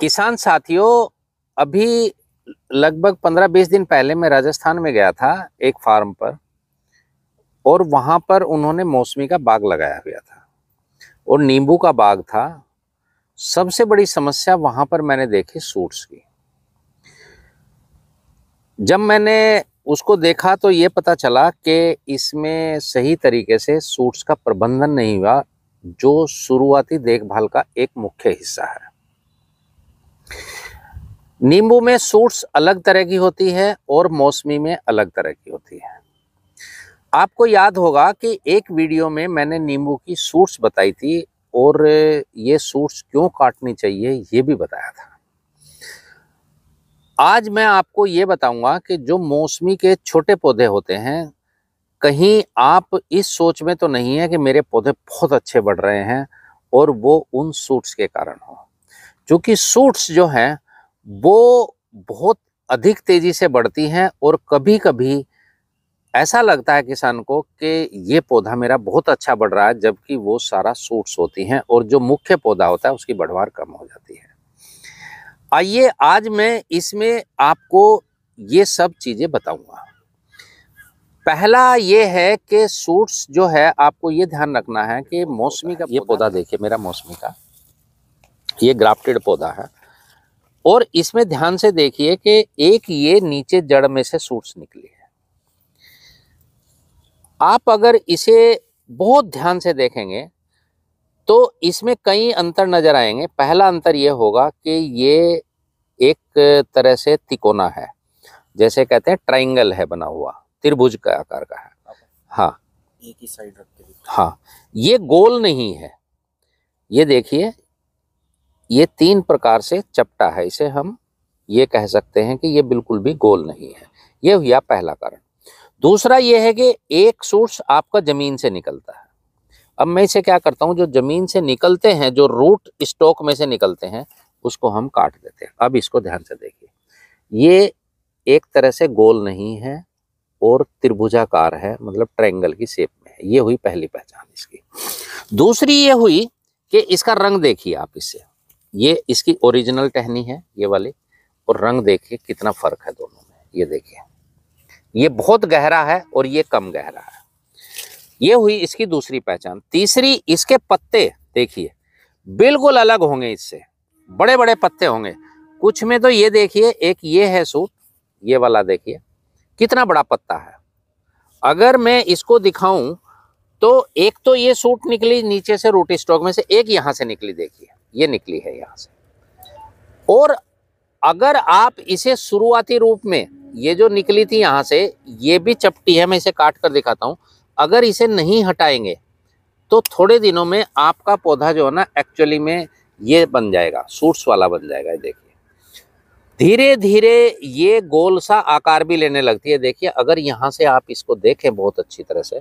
किसान साथियों अभी लगभग पंद्रह बीस दिन पहले मैं राजस्थान में गया था एक फार्म पर और वहां पर उन्होंने मौसमी का बाग लगाया हुआ था और नींबू का बाग था सबसे बड़ी समस्या वहां पर मैंने देखी सूट्स की जब मैंने उसको देखा तो ये पता चला कि इसमें सही तरीके से सूट्स का प्रबंधन नहीं हुआ जो शुरुआती देखभाल का एक मुख्य हिस्सा है नींबू में सूट्स अलग तरह की होती है और मौसमी में अलग तरह की होती है आपको याद होगा कि एक वीडियो में मैंने नींबू की सूट्स बताई थी और ये सूट्स क्यों काटनी चाहिए ये भी बताया था आज मैं आपको ये बताऊंगा कि जो मौसमी के छोटे पौधे होते हैं कहीं आप इस सोच में तो नहीं है कि मेरे पौधे बहुत अच्छे बढ़ रहे हैं और वो उन सूट्स के कारण हो क्योंकि सूट्स जो हैं वो बहुत अधिक तेज़ी से बढ़ती हैं और कभी कभी ऐसा लगता है किसान को कि ये पौधा मेरा बहुत अच्छा बढ़ रहा है जबकि वो सारा सूट्स होती हैं और जो मुख्य पौधा होता है उसकी बढ़वार कम हो जाती है आइए आज मैं इसमें आपको ये सब चीज़ें बताऊंगा पहला ये है कि सूट्स जो है आपको ये ध्यान रखना है कि मौसमी का ये पौधा देखिए मेरा मौसमी का ये ग्राफ्टेड पौधा है और इसमें ध्यान से देखिए कि एक ये नीचे जड़ में से सूट्स निकली है आप अगर इसे बहुत ध्यान से देखेंगे तो इसमें कई अंतर नज़र आएंगे पहला अंतर यह होगा कि ये एक तरह से तिकोना है जैसे कहते हैं ट्राइंगल है बना हुआ त्रिभुज का आकार का है हाँ एक ही साइड रखते हाँ ये गोल नहीं है ये देखिए ये तीन प्रकार से चपटा है इसे हम ये कह सकते हैं कि ये बिल्कुल भी गोल नहीं है ये हुआ पहला कारण दूसरा ये है कि एक सोर्स आपका ज़मीन से निकलता है अब मैं इसे क्या करता हूँ जो ज़मीन से निकलते हैं जो रूट स्टॉक में से निकलते हैं उसको हम काट देते हैं अब इसको ध्यान से देखिए ये एक तरह से गोल नहीं है और त्रिभुजाकार है मतलब ट्रायंगल की शेप में है ये हुई पहली पहचान इसकी दूसरी ये हुई कि इसका रंग देखिए आप इससे ये इसकी ओरिजिनल टहनी है ये वाली और रंग देखिए कितना फ़र्क है दोनों में ये देखिए ये बहुत गहरा है और ये कम गहरा है ये हुई इसकी दूसरी पहचान तीसरी इसके पत्ते देखिए बिल्कुल अलग होंगे इससे बड़े बड़े पत्ते होंगे कुछ में तो ये देखिए एक ये है सूट ये वाला देखिए कितना बड़ा पत्ता है अगर मैं इसको दिखाऊं तो एक तो ये सूट निकली नीचे से रोटी स्टॉक में से एक यहां से निकली देखिए ये निकली है यहाँ से और अगर आप इसे शुरुआती रूप में ये जो निकली थी यहाँ से ये भी चपटी है मैं इसे काट कर दिखाता हूँ अगर इसे नहीं हटाएंगे तो थोड़े दिनों में आपका पौधा जो है ना एक्चुअली में ये बन जाएगा सूट्स वाला बन जाएगा देखिए धीरे धीरे ये गोल सा आकार भी लेने लगती है देखिए अगर यहाँ से आप इसको देखें बहुत अच्छी तरह से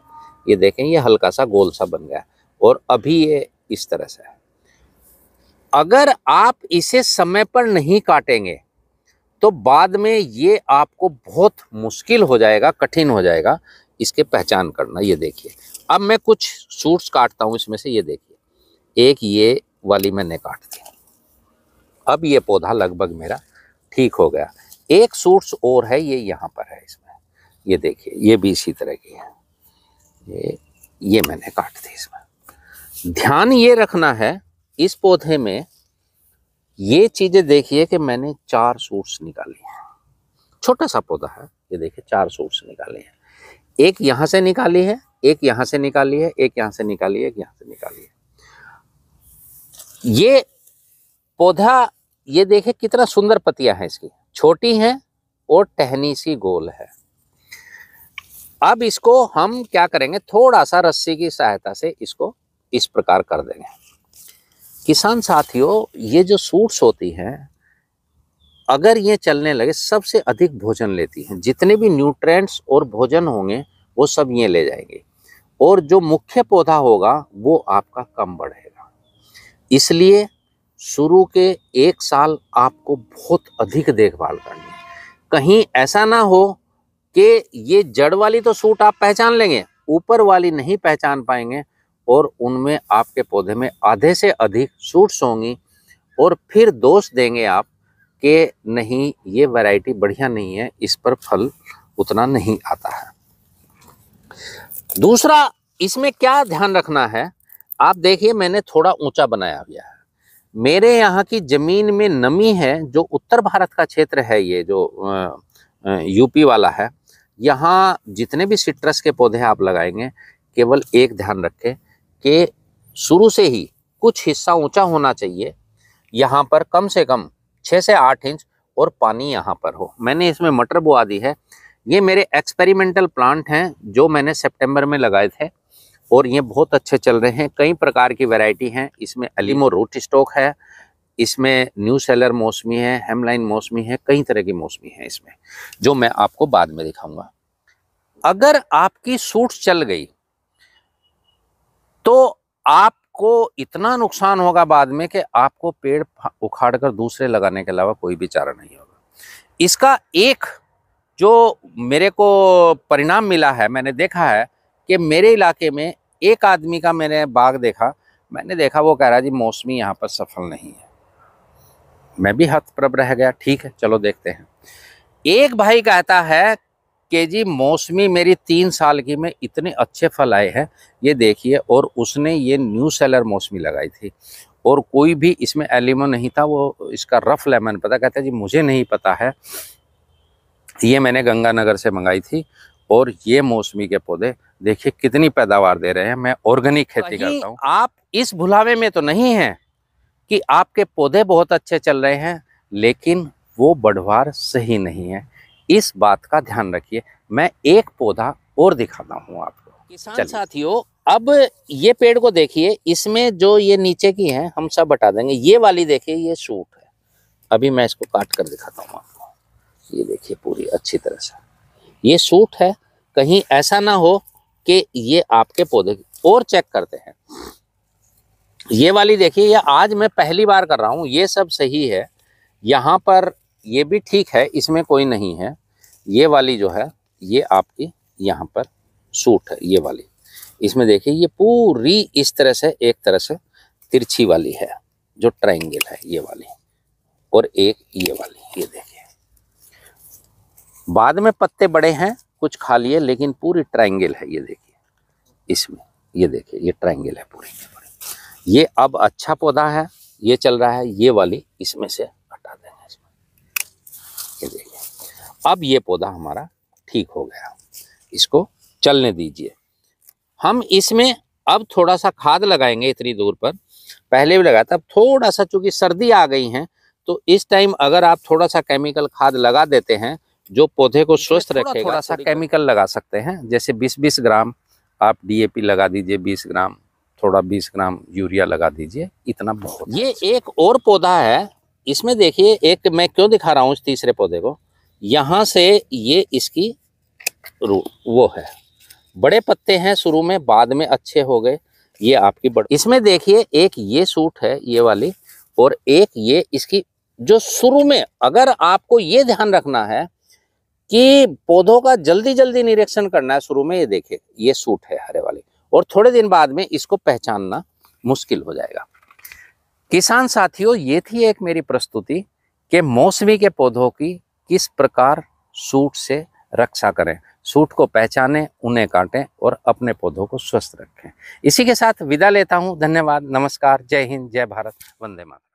ये देखें ये हल्का सा गोल सा बन गया और अभी ये इस तरह से है अगर आप इसे समय पर नहीं काटेंगे तो बाद में ये आपको बहुत मुश्किल हो जाएगा कठिन हो जाएगा इसके पहचान करना ये देखिए अब मैं कुछ सूट्स काटता हूँ इसमें से ये देखिए एक ये वाली मैंने काट दी अब ये पौधा लगभग मेरा ठीक हो गया एक सूट्स और है ये यहाँ पर है इसमें ये देखिए ये भी इसी तरह की है ये ये मैंने काट दी इसमें ध्यान ये रखना है इस पौधे में ये चीज़ें देखिए कि मैंने चार सूट्स निकाले हैं छोटा सा पौधा है ये देखिए चार सूट्स निकाले हैं एक यहाँ से निकाली है एक यहाँ से निकाली है एक यहाँ से निकाली है एक यहाँ से निकाली है ये पौधा ये देखे कितना सुंदर पतिया है इसकी छोटी है और टहनी सी गोल है अब इसको हम क्या करेंगे थोड़ा सा रस्सी की सहायता से इसको इस प्रकार कर देंगे किसान साथियों ये जो सूट्स होती हैं अगर ये चलने लगे सबसे अधिक भोजन लेती हैं जितने भी न्यूट्रेंट्स और भोजन होंगे वो सब ये ले जाएंगे और जो मुख्य पौधा होगा वो आपका कम बढ़ेगा इसलिए शुरू के एक साल आपको बहुत अधिक देखभाल करनी कहीं ऐसा ना हो कि ये जड़ वाली तो सूट आप पहचान लेंगे ऊपर वाली नहीं पहचान पाएंगे और उनमें आपके पौधे में आधे से अधिक सूट्स होंगी और फिर दोष देंगे आप कि नहीं ये वैरायटी बढ़िया नहीं है इस पर फल उतना नहीं आता है दूसरा इसमें क्या ध्यान रखना है आप देखिए मैंने थोड़ा ऊंचा बनाया गया है मेरे यहाँ की ज़मीन में नमी है जो उत्तर भारत का क्षेत्र है ये जो यूपी वाला है यहाँ जितने भी सिट्रस के पौधे आप लगाएंगे केवल एक ध्यान रखें कि शुरू से ही कुछ हिस्सा ऊंचा होना चाहिए यहाँ पर कम से कम छः से आठ इंच और पानी यहाँ पर हो मैंने इसमें मटर बुआ दी है ये मेरे एक्सपेरिमेंटल प्लांट हैं जो मैंने सेप्टेम्बर में लगाए थे और ये बहुत अच्छे चल रहे हैं कई प्रकार की वैरायटी हैं इसमें अलीमो रूट स्टॉक है इसमें न्यू सेलर मौसमी है हेमलाइन मौसमी है कई तरह की मौसमी है इसमें जो मैं आपको बाद में दिखाऊंगा अगर आपकी सूट चल गई तो आपको इतना नुकसान होगा बाद में कि आपको पेड़ उखाड़ कर दूसरे लगाने के अलावा कोई भी चारा नहीं होगा इसका एक जो मेरे को परिणाम मिला है मैंने देखा है कि मेरे इलाके में एक आदमी का मैंने बाग देखा मैंने देखा वो कह रहा जी मौसमी यहाँ पर सफल नहीं है मैं भी हथप्रभ रह गया ठीक है चलो देखते हैं एक भाई कहता है कि जी मौसमी मेरी तीन साल की में इतने अच्छे फल आए हैं ये देखिए और उसने ये न्यू सेलर मौसमी लगाई थी और कोई भी इसमें एलिमो नहीं था वो इसका रफ लेमन पता कहता जी मुझे नहीं पता है ये मैंने गंगानगर से मंगाई थी और ये मौसमी के पौधे देखिए कितनी पैदावार दे रहे हैं मैं ऑर्गेनिक तो खेती करता हूँ आप इस भुलावे में तो नहीं है कि आपके पौधे बहुत अच्छे चल रहे हैं लेकिन वो बढ़वार सही नहीं है इस बात का ध्यान रखिए मैं एक पौधा और दिखाता हूँ आपको किसान साथियों अब ये पेड़ को देखिए इसमें जो ये नीचे की है हम सब बता देंगे ये वाली देखिए ये सूट है अभी मैं इसको काट कर दिखाता हूँ आपको ये देखिए पूरी अच्छी तरह से ये सूट है कहीं ऐसा ना हो कि ये आपके पौधे और चेक करते हैं ये वाली देखिए ये आज मैं पहली बार कर रहा हूँ ये सब सही है यहाँ पर ये भी ठीक है इसमें कोई नहीं है ये वाली जो है ये आपकी यहाँ पर सूट है ये वाली इसमें देखिए ये पूरी इस तरह से एक तरह से तिरछी वाली है जो ट्राइंगल है ये वाली और एक ये वाली ये देखिए बाद में पत्ते बड़े हैं कुछ खा लिए लेकिन पूरी ट्राइंगल है ये देखिए इसमें ये देखिए ये ट्राइंगल है पूरी ये अब अच्छा पौधा है ये चल रहा है ये वाली इसमें से हटा देंगे इसमें अब ये पौधा हमारा ठीक हो गया इसको चलने दीजिए हम इसमें अब थोड़ा सा खाद लगाएंगे इतनी दूर पर पहले भी लगाया था अब थोड़ा सा चूंकि सर्दी आ गई है तो इस टाइम अगर आप थोड़ा सा केमिकल खाद लगा देते हैं जो पौधे को स्वस्थ रखेगा थोड़ा सा केमिकल लगा सकते हैं जैसे 20-20 ग्राम आप डीएपी लगा दीजिए 20 ग्राम थोड़ा 20 ग्राम यूरिया लगा दीजिए इतना बहुत ये एक और पौधा है इसमें देखिए एक मैं क्यों दिखा रहा हूँ इस तीसरे पौधे को यहाँ से ये इसकी वो है बड़े पत्ते हैं शुरू में बाद में अच्छे हो गए ये आपकी बड़ इसमें देखिए एक ये सूट है ये वाली और एक ये इसकी जो शुरू में अगर आपको ये ध्यान रखना है कि पौधों का जल्दी जल्दी निरीक्षण करना है शुरू में ये देखिए ये सूट है हरे वाली और थोड़े दिन बाद में इसको पहचानना मुश्किल हो जाएगा किसान साथियों ये थी एक मेरी प्रस्तुति के मौसमी के पौधों की किस प्रकार सूट से रक्षा करें सूट को पहचानें उन्हें काटें और अपने पौधों को स्वस्थ रखें इसी के साथ विदा लेता हूं धन्यवाद नमस्कार जय हिंद जय भारत वंदे मातरम